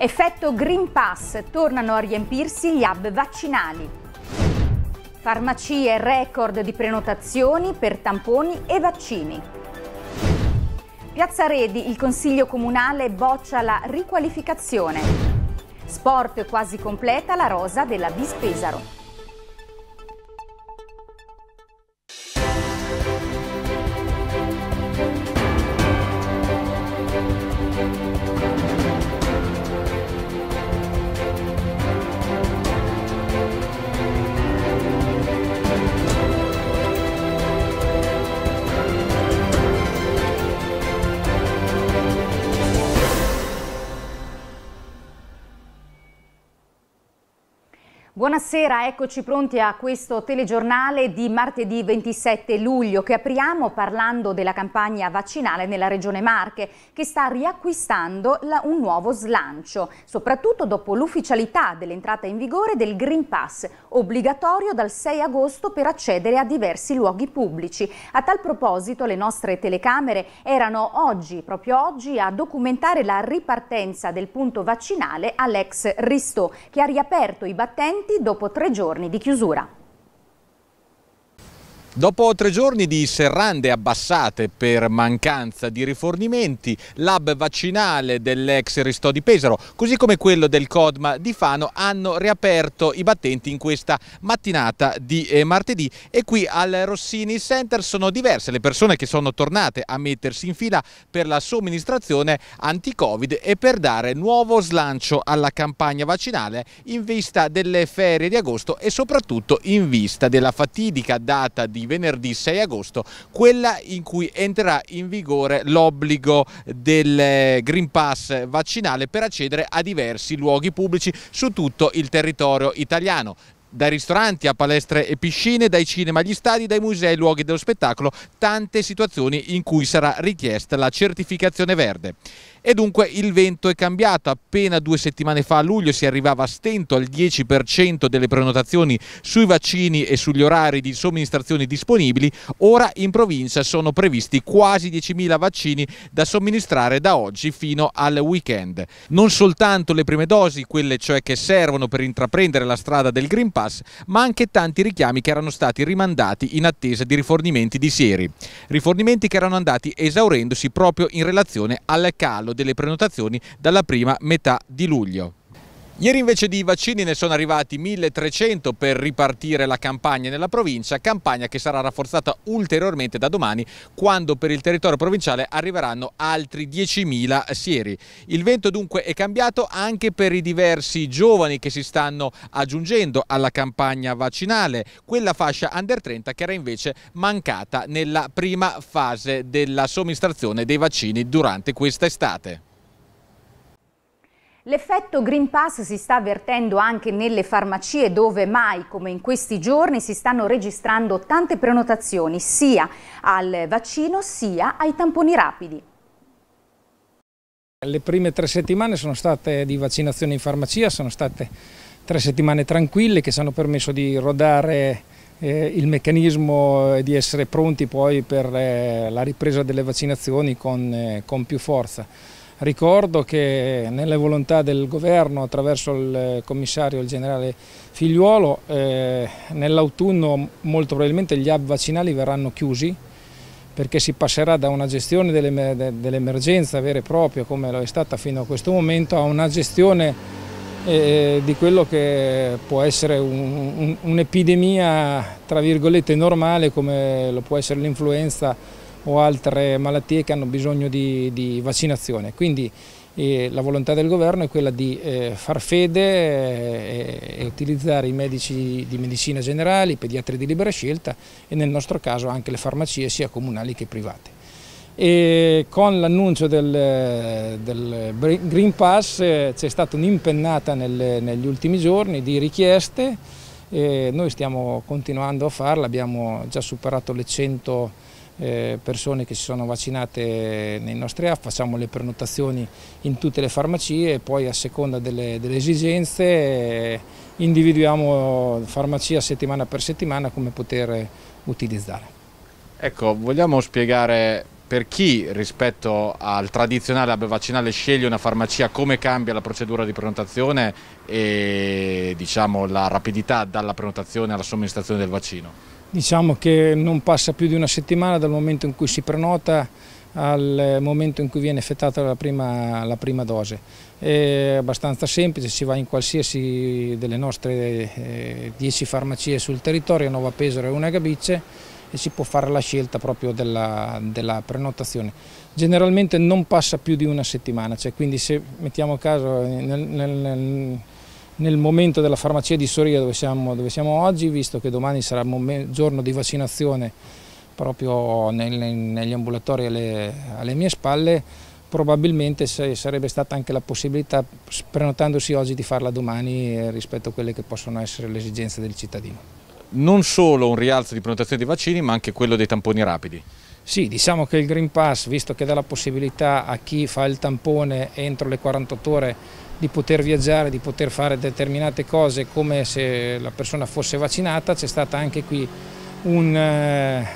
Effetto Green Pass, tornano a riempirsi gli hub vaccinali. Farmacie record di prenotazioni per tamponi e vaccini. Piazza Redi, il Consiglio Comunale boccia la riqualificazione. Sport quasi completa la rosa della Bispesaro. Buonasera, eccoci pronti a questo telegiornale di martedì 27 luglio che apriamo parlando della campagna vaccinale nella regione Marche che sta riacquistando la, un nuovo slancio, soprattutto dopo l'ufficialità dell'entrata in vigore del Green Pass, obbligatorio dal 6 agosto per accedere a diversi luoghi pubblici. A tal proposito le nostre telecamere erano oggi, proprio oggi, a documentare la ripartenza del punto vaccinale all'ex Ristò che ha riaperto i battenti dopo tre giorni di chiusura. Dopo tre giorni di serrande abbassate per mancanza di rifornimenti, l'hub vaccinale dell'ex Ristò di Pesaro, così come quello del Codma di Fano, hanno riaperto i battenti in questa mattinata di eh, martedì e qui al Rossini Center sono diverse le persone che sono tornate a mettersi in fila per la somministrazione anti-Covid e per dare nuovo slancio alla campagna vaccinale in vista delle ferie di agosto e soprattutto in vista della fatidica data di venerdì 6 agosto, quella in cui entrerà in vigore l'obbligo del eh, Green Pass vaccinale per accedere a diversi luoghi pubblici su tutto il territorio italiano dai ristoranti a palestre e piscine, dai cinema agli stadi, dai musei ai luoghi dello spettacolo, tante situazioni in cui sarà richiesta la certificazione verde e dunque il vento è cambiato. Appena due settimane fa a luglio si arrivava a stento al 10% delle prenotazioni sui vaccini e sugli orari di somministrazione disponibili, ora in provincia sono previsti quasi 10.000 vaccini da somministrare da oggi fino al weekend. Non soltanto le prime dosi, quelle cioè che servono per intraprendere la strada del Green Pass, ma anche tanti richiami che erano stati rimandati in attesa di rifornimenti di sieri. Rifornimenti che erano andati esaurendosi proprio in relazione al calo delle prenotazioni dalla prima metà di luglio. Ieri invece di vaccini ne sono arrivati 1300 per ripartire la campagna nella provincia, campagna che sarà rafforzata ulteriormente da domani quando per il territorio provinciale arriveranno altri 10.000 sieri. Il vento dunque è cambiato anche per i diversi giovani che si stanno aggiungendo alla campagna vaccinale, quella fascia under 30 che era invece mancata nella prima fase della somministrazione dei vaccini durante questa estate. L'effetto Green Pass si sta avvertendo anche nelle farmacie dove mai come in questi giorni si stanno registrando tante prenotazioni sia al vaccino sia ai tamponi rapidi. Le prime tre settimane sono state di vaccinazione in farmacia, sono state tre settimane tranquille che ci hanno permesso di rodare eh, il meccanismo e di essere pronti poi per eh, la ripresa delle vaccinazioni con, eh, con più forza. Ricordo che nelle volontà del governo attraverso il commissario, il generale Figliuolo, eh, nell'autunno molto probabilmente gli hub vaccinali verranno chiusi perché si passerà da una gestione dell'emergenza vera e propria come lo è stata fino a questo momento a una gestione eh, eh di quello che può essere un'epidemia un, un tra virgolette normale come lo può essere l'influenza o altre malattie che hanno bisogno di, di vaccinazione. Quindi eh, la volontà del governo è quella di eh, far fede eh, e utilizzare i medici di medicina generale, i pediatri di libera scelta e nel nostro caso anche le farmacie sia comunali che private. E con l'annuncio del, del, Green Pass eh, c'è stata un'impennata negli ultimi giorni di richieste e noi stiamo continuando a farla, abbiamo già superato le 100 eh, persone che si sono vaccinate nei nostri app, facciamo le prenotazioni in tutte le farmacie e poi a seconda delle, delle esigenze eh, individuiamo farmacia settimana per settimana come poter utilizzare. Ecco, vogliamo spiegare per chi rispetto al tradizionale app vaccinale sceglie una farmacia, come cambia la procedura di prenotazione e diciamo, la rapidità dalla prenotazione alla somministrazione del vaccino? Diciamo che non passa più di una settimana dal momento in cui si prenota al momento in cui viene effettuata la prima, la prima dose. È abbastanza semplice, si va in qualsiasi delle nostre 10 eh, farmacie sul territorio, Nova Pesaro e una Gabice, e si può fare la scelta proprio della, della, prenotazione. Generalmente non passa più di una settimana, cioè quindi se mettiamo caso nel, nel, nel nel momento della farmacia di Soria dove siamo, dove siamo oggi, visto che domani sarà il giorno di vaccinazione proprio nel, negli ambulatori alle, alle, mie spalle, probabilmente sarebbe stata anche la possibilità, prenotandosi oggi, di farla domani eh, rispetto a quelle che possono essere le esigenze del cittadino. Non solo un rialzo di prenotazione dei vaccini, ma anche quello dei tamponi rapidi. Sì, diciamo che il Green Pass, visto che dà la possibilità a chi fa il tampone entro le 48 ore di poter viaggiare, di poter fare determinate cose come se la persona fosse vaccinata, c'è stata anche qui eh,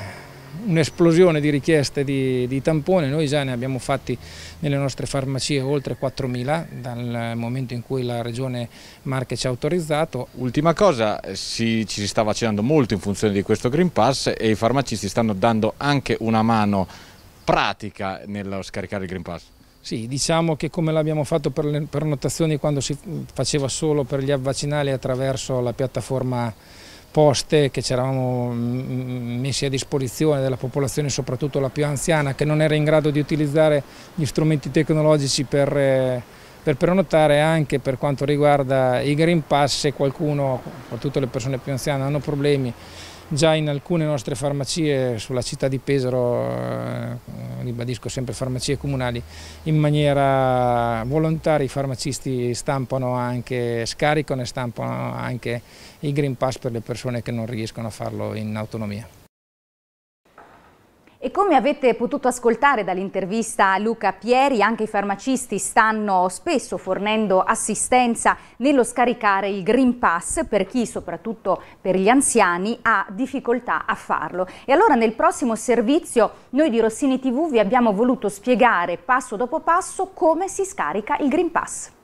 un'esplosione di richieste di, di tamponi, noi già ne abbiamo fatti nelle nostre farmacie oltre 4.000 dal momento in cui la regione Marche ci ha autorizzato. Ultima cosa, eh, si, ci si sta vaccinando molto in funzione di questo Green Pass e i farmacisti stanno dando anche una mano pratica nello scaricare il Green Pass. Sì, diciamo che come l'abbiamo fatto per le prenotazioni quando si faceva solo per gli avvaccinali attraverso la piattaforma poste che ci eravamo mm, messi a disposizione della popolazione, soprattutto la più anziana, che non era in grado di utilizzare gli strumenti tecnologici per, eh, per prenotare anche per quanto riguarda i Green Pass, se qualcuno, soprattutto le persone più anziane, hanno problemi già in alcune nostre farmacie sulla città di Pesaro, eh, ribadisco sempre farmacie comunali, in maniera volontaria i farmacisti stampano anche, scaricano e stampano anche i Green Pass per le persone che non riescono a farlo in autonomia. E come avete potuto ascoltare dall'intervista a Luca Pieri, anche i farmacisti stanno spesso fornendo assistenza nello scaricare il Green Pass per chi, soprattutto per gli anziani, ha difficoltà a farlo. E allora nel prossimo servizio noi di Rossini TV vi abbiamo voluto spiegare passo dopo passo come si scarica il Green Pass.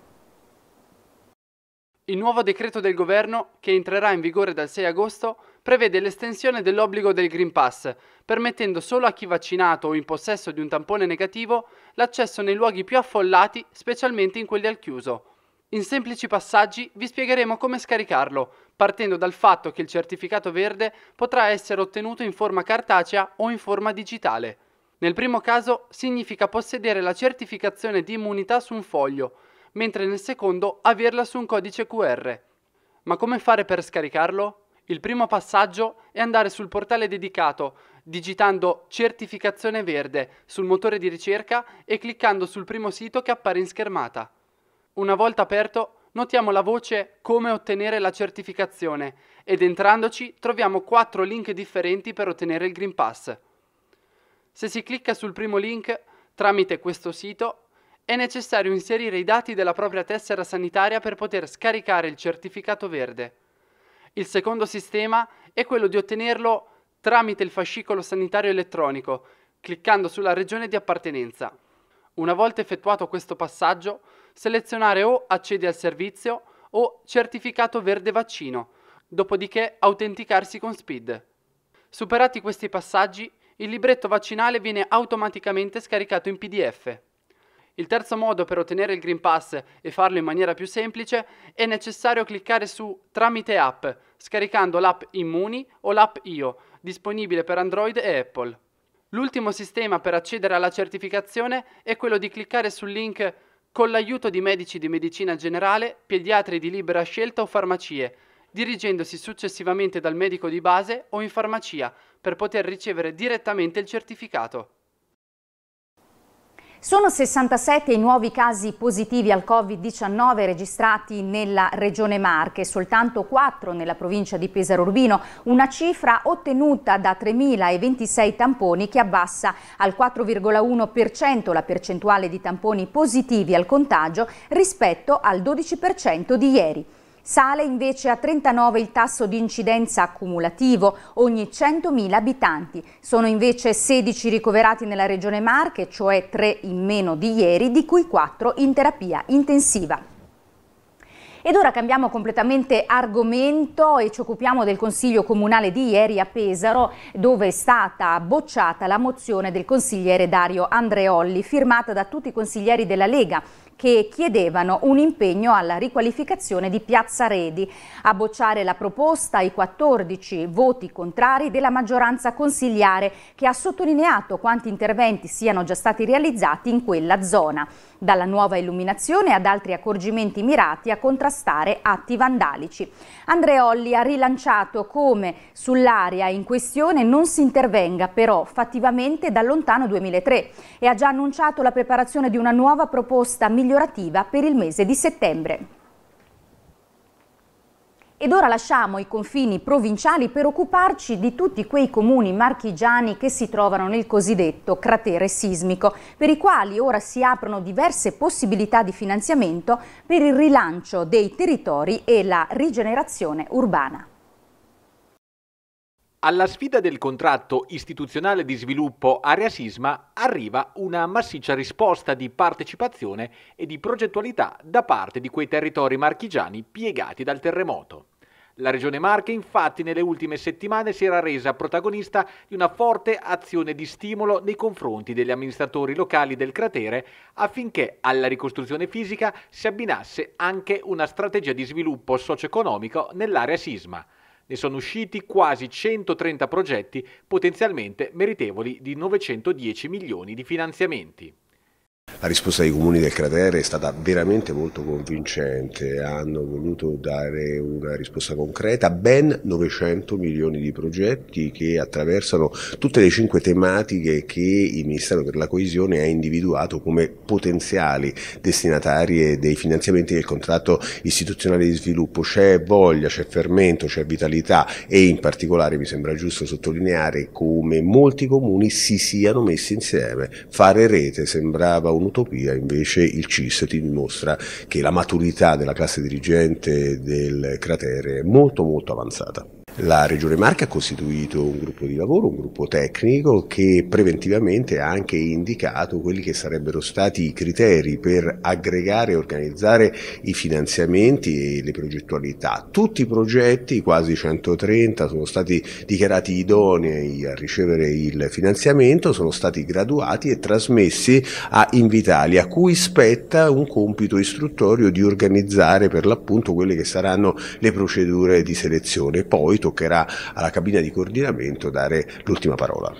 Il nuovo decreto del governo, che entrerà in vigore dal 6 agosto, prevede l'estensione dell'obbligo del Green Pass, permettendo solo a chi vaccinato o in possesso di un tampone negativo l'accesso nei luoghi più affollati, specialmente in quelli al chiuso. In semplici passaggi vi spiegheremo come scaricarlo, partendo dal fatto che il certificato verde potrà essere ottenuto in forma cartacea o in forma digitale. Nel primo caso significa possedere la certificazione di immunità su un foglio, mentre nel secondo averla su un codice QR. Ma come fare per scaricarlo? Il primo passaggio è andare sul portale dedicato, digitando certificazione verde sul motore di ricerca e cliccando sul primo sito che appare in schermata. Una volta aperto, notiamo la voce Come ottenere la certificazione ed entrandoci troviamo quattro link differenti per ottenere il Green Pass. Se si clicca sul primo link, tramite questo sito è necessario inserire i dati della propria tessera sanitaria per poter scaricare il certificato verde. Il secondo sistema è quello di ottenerlo tramite il fascicolo sanitario elettronico, cliccando sulla regione di appartenenza. Una volta effettuato questo passaggio, selezionare o accedi al servizio o certificato verde vaccino, dopodiché autenticarsi con SPID. Superati questi passaggi, il libretto vaccinale viene automaticamente scaricato in PDF. Il terzo modo per ottenere il Green Pass e farlo in maniera più semplice è necessario cliccare su Tramite app, scaricando l'app Immuni o l'app Io, disponibile per Android e Apple. L'ultimo sistema per accedere alla certificazione è quello di cliccare sul link con l'aiuto di medici di medicina generale, pediatri di libera scelta o farmacie, dirigendosi successivamente dal medico di base o in farmacia per poter ricevere direttamente il certificato. Sono 67 i nuovi casi positivi al Covid-19 registrati nella regione Marche, soltanto 4 nella provincia di Pesaro Urbino, una cifra ottenuta da 3.026 tamponi che abbassa al 4,1% la percentuale di tamponi positivi al contagio rispetto al 12% di ieri. Sale invece a 39 il tasso di incidenza accumulativo ogni 100.000 abitanti. Sono invece 16 ricoverati nella regione Marche, cioè 3 in meno di ieri, di cui 4 in terapia intensiva. Ed ora cambiamo completamente argomento e ci occupiamo del Consiglio Comunale di ieri a Pesaro, dove è stata bocciata la mozione del consigliere Dario Andreolli, firmata da tutti i consiglieri della Lega che chiedevano un impegno alla riqualificazione di Piazza Redi. A bocciare la proposta i 14 voti contrari della maggioranza consigliare che ha sottolineato quanti interventi siano già stati realizzati in quella zona dalla nuova illuminazione ad altri accorgimenti mirati a contrastare atti vandalici. Andreolli ha rilanciato come sull'area in questione non si intervenga però fattivamente da lontano 2003 e ha già annunciato la preparazione di una nuova proposta migliorativa per il mese di settembre. Ed ora lasciamo i confini provinciali per occuparci di tutti quei comuni marchigiani che si trovano nel cosiddetto cratere sismico, per i quali ora si aprono diverse possibilità di finanziamento per il rilancio dei territori e la rigenerazione urbana. Alla sfida del contratto istituzionale di sviluppo Area Sisma arriva una massiccia risposta di partecipazione e di progettualità da parte di quei territori marchigiani piegati dal terremoto. La Regione Marche infatti nelle ultime settimane si era resa protagonista di una forte azione di stimolo nei confronti degli amministratori locali del cratere affinché alla ricostruzione fisica si abbinasse anche una strategia di sviluppo socio-economico nell'area sisma ne sono usciti quasi 130 progetti potenzialmente meritevoli di 910 milioni di finanziamenti. La risposta dei comuni del cratere è stata veramente molto convincente, hanno voluto dare una risposta concreta, ben 900 milioni di progetti che attraversano tutte le cinque tematiche che il Ministero per la Coesione ha individuato come potenziali destinatarie dei finanziamenti del contratto istituzionale di sviluppo. C'è voglia, c'è fermento, c'è vitalità e in particolare mi sembra giusto sottolineare come molti comuni si siano messi insieme. Fare rete sembrava un un'utopia, invece il CIS ti dimostra che la maturità della classe dirigente del cratere è molto molto avanzata. La Regione Marca ha costituito un gruppo di lavoro, un gruppo tecnico che preventivamente ha anche indicato quelli che sarebbero stati i criteri per aggregare e organizzare i finanziamenti e le progettualità. Tutti i progetti, quasi 130, sono stati dichiarati idonei a ricevere il finanziamento, sono stati graduati e trasmessi a Invitalia, a cui spetta un compito istruttorio di organizzare per l'appunto quelle che saranno le procedure di selezione. Poi toccherà alla cabina di coordinamento dare l'ultima parola.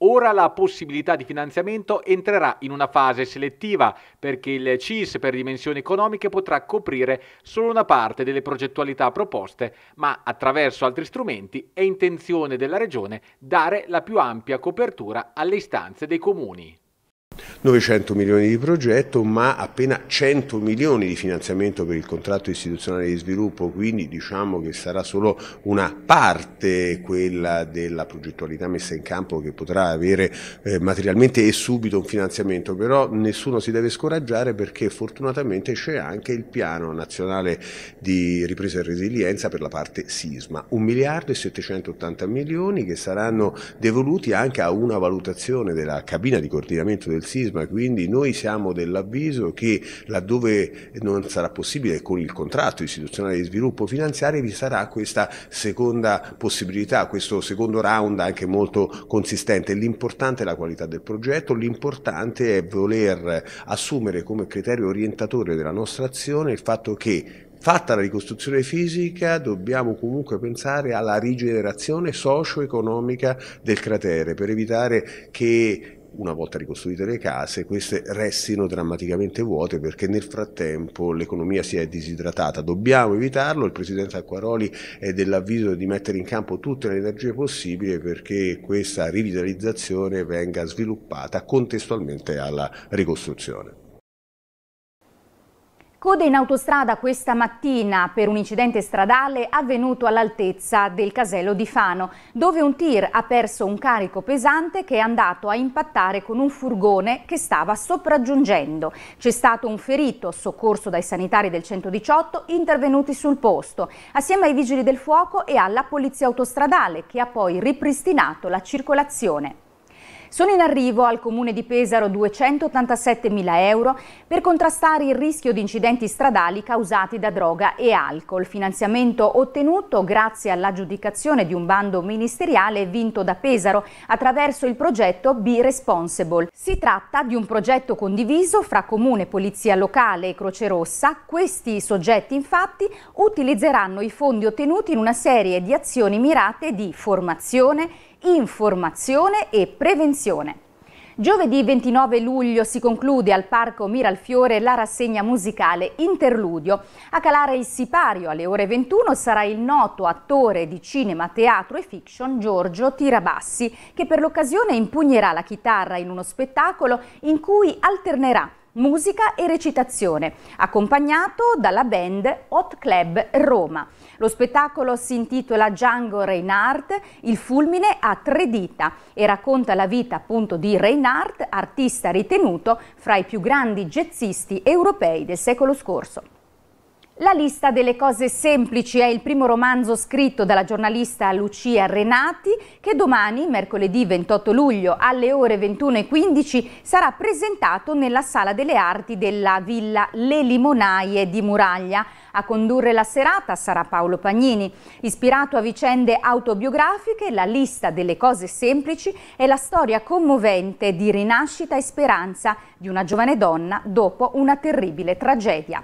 Ora la possibilità di finanziamento entrerà in una fase selettiva perché il CIS per dimensioni economiche potrà coprire solo una parte delle progettualità proposte, ma attraverso altri strumenti è intenzione della Regione dare la più ampia copertura alle istanze dei comuni. 900 milioni di progetto, ma appena 100 milioni di finanziamento per il contratto istituzionale di sviluppo, quindi diciamo che sarà solo una parte quella della progettualità messa in campo che potrà avere eh, materialmente e subito un finanziamento, però nessuno si deve scoraggiare perché fortunatamente c'è anche il piano nazionale di ripresa e resilienza per la parte sisma, 1 miliardo e 780 milioni che saranno devoluti anche a una valutazione della cabina di coordinamento del sisma, quindi noi siamo dell'avviso che laddove non sarà possibile con il contratto istituzionale di sviluppo finanziario vi sarà questa seconda possibilità, questo secondo round anche molto consistente. L'importante è la qualità del progetto, l'importante è voler assumere come criterio orientatore della nostra azione il fatto che fatta la ricostruzione fisica dobbiamo comunque pensare alla rigenerazione socio-economica del cratere per evitare che una volta ricostruite le case, queste restino drammaticamente vuote perché nel frattempo l'economia si è disidratata. Dobbiamo evitarlo, il Presidente Acquaroli è dell'avviso di mettere in campo tutte le energie possibili perché questa rivitalizzazione venga sviluppata contestualmente alla ricostruzione. Code in autostrada questa mattina per un incidente stradale avvenuto all'altezza del casello di Fano, dove un tir ha perso un carico pesante che è andato a impattare con un furgone che stava sopraggiungendo. C'è stato un ferito soccorso dai sanitari del 118 intervenuti sul posto, assieme ai vigili del fuoco e alla polizia autostradale che ha poi ripristinato la circolazione. Sono in arrivo al comune di Pesaro 287.000 euro per contrastare il rischio di incidenti stradali causati da droga e alcol. Finanziamento ottenuto grazie all'aggiudicazione di un bando ministeriale vinto da Pesaro attraverso il progetto Be Responsible. Si tratta di un progetto condiviso fra comune, polizia locale e Croce Rossa. Questi soggetti infatti utilizzeranno i fondi ottenuti in una serie di azioni mirate di formazione, informazione e prevenzione. Giovedì 29 luglio si conclude al Parco Miralfiore la rassegna musicale Interludio. A calare il sipario alle ore 21 sarà il noto attore di cinema, teatro e fiction Giorgio Tirabassi, che per l'occasione impugnerà la chitarra in uno spettacolo in cui alternerà musica e recitazione, accompagnato dalla band Hot Club Roma. Lo spettacolo si intitola Django Reinhardt, il fulmine a tre dita e racconta la vita appunto di Reinhardt, artista ritenuto fra i più grandi jazzisti europei del secolo scorso. La lista delle cose semplici è il primo romanzo scritto dalla giornalista Lucia Renati che domani, mercoledì 28 luglio alle ore 21.15, sarà presentato nella Sala delle Arti della Villa Le Limonaie di Muraglia. A condurre la serata sarà Paolo Pagnini. Ispirato a vicende autobiografiche, la lista delle cose semplici è la storia commovente di rinascita e speranza di una giovane donna dopo una terribile tragedia.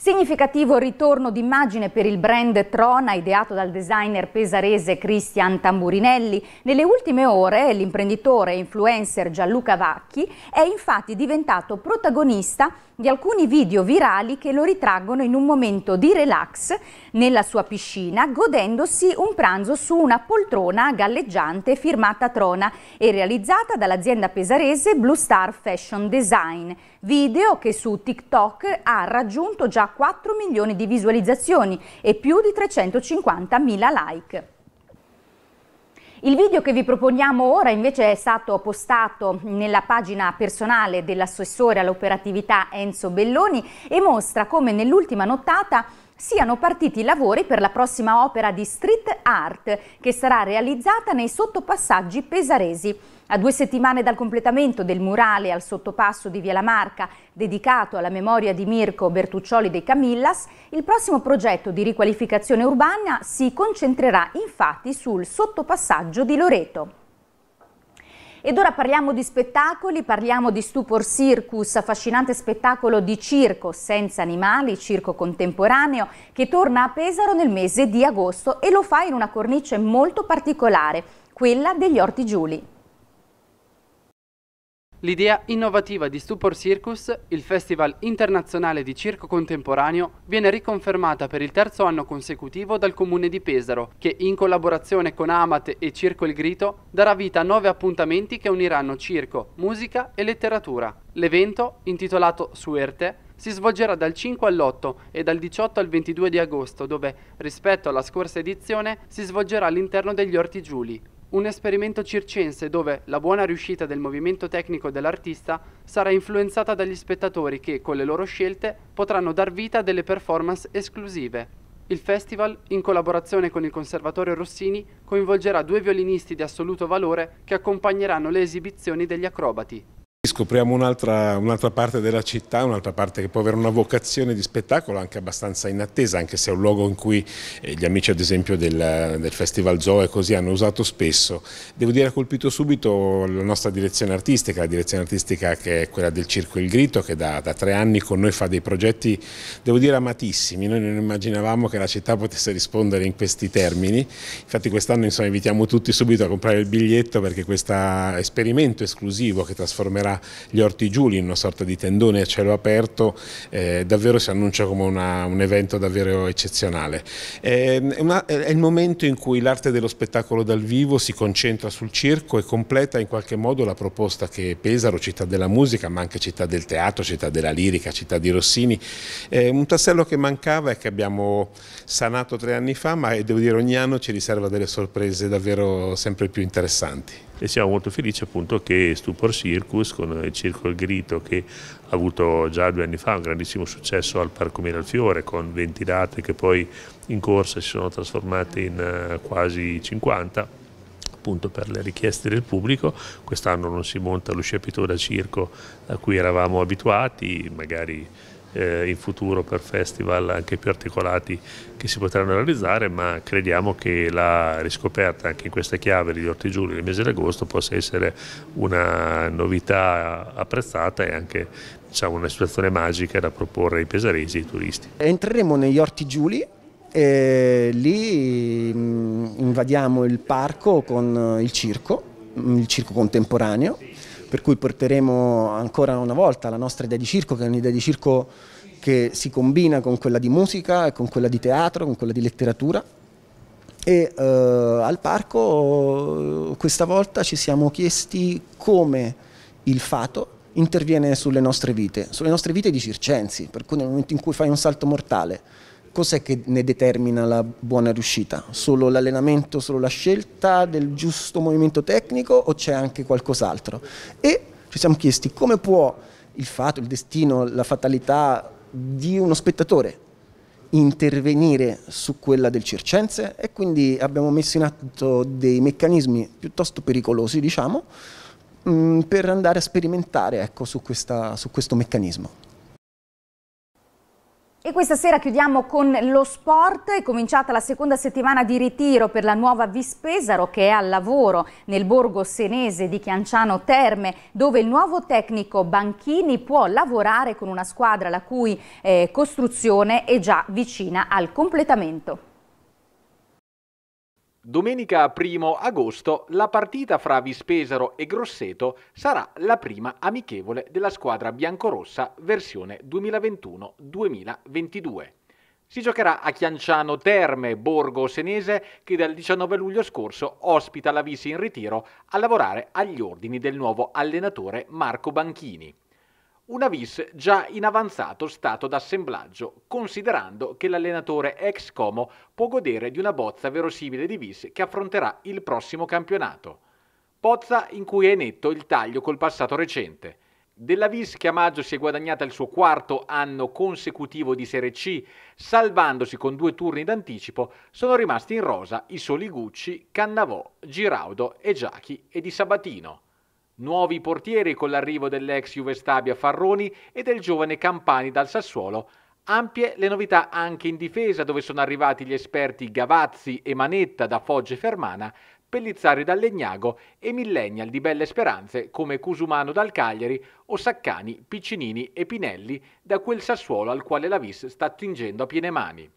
Significativo ritorno d'immagine per il brand Trona ideato dal designer pesarese Cristian Tamburinelli. Nelle ultime ore l'imprenditore e influencer Gianluca Vacchi è infatti diventato protagonista di alcuni video virali che lo ritraggono in un momento di relax nella sua piscina, godendosi un pranzo su una poltrona galleggiante firmata Trona e realizzata dall'azienda pesarese Blue Star Fashion Design, video che su TikTok ha raggiunto già 4 milioni di visualizzazioni e più di 350 mila like. Il video che vi proponiamo ora invece è stato postato nella pagina personale dell'assessore all'operatività Enzo Belloni e mostra come nell'ultima nottata siano partiti i lavori per la prossima opera di street art che sarà realizzata nei sottopassaggi pesaresi. A due settimane dal completamento del murale al sottopasso di Via La Marca, dedicato alla memoria di Mirko Bertuccioli dei Camillas, il prossimo progetto di riqualificazione urbana si concentrerà infatti sul sottopassaggio di Loreto. Ed ora parliamo di spettacoli, parliamo di Stupor Circus, affascinante spettacolo di circo senza animali, circo contemporaneo, che torna a Pesaro nel mese di agosto e lo fa in una cornice molto particolare, quella degli Orti Giuli. L'idea innovativa di Stupor Circus, il Festival internazionale di circo contemporaneo, viene riconfermata per il terzo anno consecutivo dal Comune di Pesaro, che in collaborazione con Amat e Circo Il Grito darà vita a nove appuntamenti che uniranno circo, musica e letteratura. L'evento, intitolato Suerte, si svolgerà dal 5 all'8 e dal 18 al 22 di agosto, dove, rispetto alla scorsa edizione, si svolgerà all'interno degli Orti Giuli. Un esperimento circense dove la buona riuscita del movimento tecnico dell'artista sarà influenzata dagli spettatori che, con le loro scelte, potranno dar vita a delle performance esclusive. Il festival, in collaborazione con il Conservatorio Rossini, coinvolgerà due violinisti di assoluto valore che accompagneranno le esibizioni degli acrobati scopriamo un'altra un parte della città, un'altra parte che può avere una vocazione di spettacolo anche abbastanza inattesa, anche se è un luogo in cui eh, gli amici ad esempio del, del Festival Zoo e così hanno usato spesso. Devo dire ha colpito subito la nostra direzione artistica, la direzione artistica che è quella del Circo Il Grito che da, da tre anni con noi fa dei progetti, devo dire amatissimi, noi non immaginavamo che la città potesse rispondere in questi termini, infatti quest'anno invitiamo tutti subito a comprare il biglietto perché questo esperimento esclusivo che trasformerà tra gli ortigiuli, in una sorta di tendone a cielo aperto, eh, davvero si annuncia come una, un evento davvero eccezionale. Ehm, è, una, è il momento in cui l'arte dello spettacolo dal vivo si concentra sul circo e completa in qualche modo la proposta che Pesaro, città della musica, ma anche città del teatro, città della lirica, città di Rossini, è ehm, un tassello che mancava e che abbiamo sanato tre anni fa, ma devo dire ogni anno ci riserva delle sorprese davvero sempre più interessanti e siamo molto felici appunto che Stupor Circus con il Circo Il Grito che ha avuto già due anni fa un grandissimo successo al Parco Mena al con 20 date che poi in corsa si sono trasformate in eh, quasi 50 appunto per le richieste del pubblico, quest'anno non si monta lo scepito da circo a cui eravamo abituati, magari eh, in futuro per festival anche più articolati che si potranno realizzare, ma crediamo che la riscoperta anche in questa chiave degli orti giuli nel mese di agosto possa essere una novità apprezzata e anche diciamo, una situazione magica da proporre ai pesaresi e ai turisti. Entreremo negli ortigiuli e lì mm, invadiamo il parco con il circo, mm, il circo contemporaneo per cui porteremo ancora una volta la nostra idea di circo, che è un'idea di circo che si combina con quella di musica, con quella di teatro, con quella di letteratura. E eh, al parco questa volta ci siamo chiesti come il fato interviene sulle nostre vite, sulle nostre vite di circensi, per cui nel momento in cui fai un salto mortale cos'è che ne determina la buona riuscita? Solo l'allenamento, solo la scelta del giusto movimento tecnico o c'è anche qualcos'altro? E ci siamo chiesti come può il fatto, il destino, la fatalità di uno spettatore intervenire su quella del circense e quindi abbiamo messo in atto dei meccanismi piuttosto pericolosi, diciamo, mm, per andare a sperimentare ecco, su, questa, su questo meccanismo. E questa sera chiudiamo con lo sport, è cominciata la seconda settimana di ritiro per la nuova Vispesaro che è al lavoro nel borgo senese di Chianciano Terme dove il nuovo tecnico Banchini può lavorare con una squadra la cui eh, costruzione è già vicina al completamento. Domenica 1 agosto la partita fra Vispesaro e Grosseto sarà la prima amichevole della squadra biancorossa versione 2021-2022. Si giocherà a Chianciano Terme, borgo senese, che dal 19 luglio scorso ospita la Visi in ritiro a lavorare agli ordini del nuovo allenatore Marco Banchini. Una vis già in avanzato stato d'assemblaggio, considerando che l'allenatore ex Como può godere di una bozza verosimile di vis che affronterà il prossimo campionato. Pozza in cui è netto il taglio col passato recente. Della Vis che a maggio si è guadagnata il suo quarto anno consecutivo di Serie C, salvandosi con due turni d'anticipo, sono rimasti in rosa i soli Gucci, Cannavò, Giraudo e Giachi e di Sabatino. Nuovi portieri con l'arrivo dell'ex Juve Stabia Farroni e del giovane Campani dal Sassuolo. Ampie le novità anche in difesa dove sono arrivati gli esperti Gavazzi e Manetta da Foggia e Fermana, Pellizzari dal Legnago e Millennial di Belle Speranze come Cusumano dal Cagliari o Saccani, Piccinini e Pinelli da quel Sassuolo al quale la Vis sta attingendo a piene mani.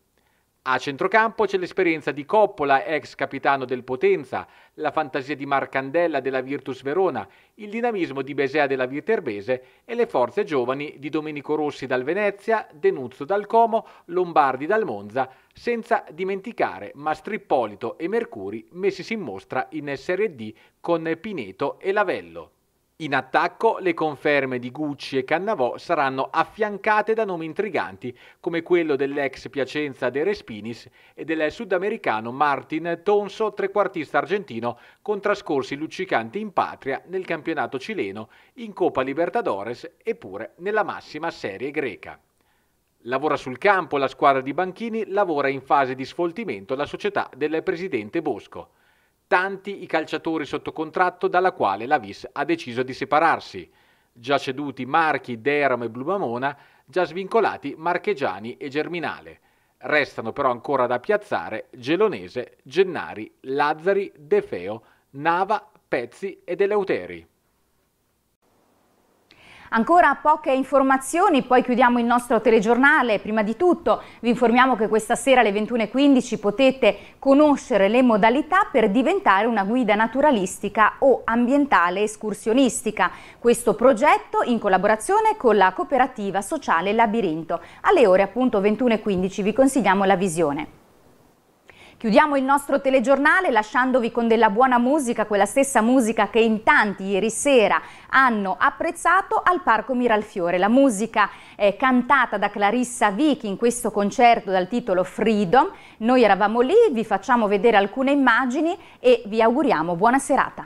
A centrocampo c'è l'esperienza di Coppola, ex capitano del Potenza, la fantasia di Marcandella della Virtus Verona, il dinamismo di Besea della Viterbese e le forze giovani di Domenico Rossi dal Venezia, Denuzzo dal Como, Lombardi dal Monza, senza dimenticare Mastrippolito e Mercuri messi in mostra in Serie D con Pineto e Lavello. In attacco le conferme di Gucci e Cannavò saranno affiancate da nomi intriganti come quello dell'ex Piacenza De Respinis e del sudamericano Martin Tonso, trequartista argentino con trascorsi luccicanti in patria nel campionato cileno, in Coppa Libertadores e pure nella massima serie greca. Lavora sul campo la squadra di Banchini, lavora in fase di sfoltimento la società del presidente Bosco tanti i calciatori sotto contratto dalla quale la Vis ha deciso di separarsi. Già ceduti Marchi, Deramo e Blumamona, già svincolati Marchegiani e Germinale. Restano però ancora da piazzare Gelonese, Gennari, Lazzari, De Feo, Nava, Pezzi e Deleuteri. Ancora poche informazioni, poi chiudiamo il nostro telegiornale. Prima di tutto vi informiamo che questa sera alle 21.15 potete conoscere le modalità per diventare una guida naturalistica o ambientale escursionistica. Questo progetto in collaborazione con la cooperativa sociale Labirinto. Alle ore appunto 21.15 vi consigliamo la visione. Chiudiamo il nostro telegiornale lasciandovi con della buona musica, quella stessa musica che in tanti ieri sera hanno apprezzato al Parco Miralfiore. La musica è eh, cantata da Clarissa Vichi in questo concerto dal titolo Freedom. Noi eravamo lì, vi facciamo vedere alcune immagini e vi auguriamo buona serata.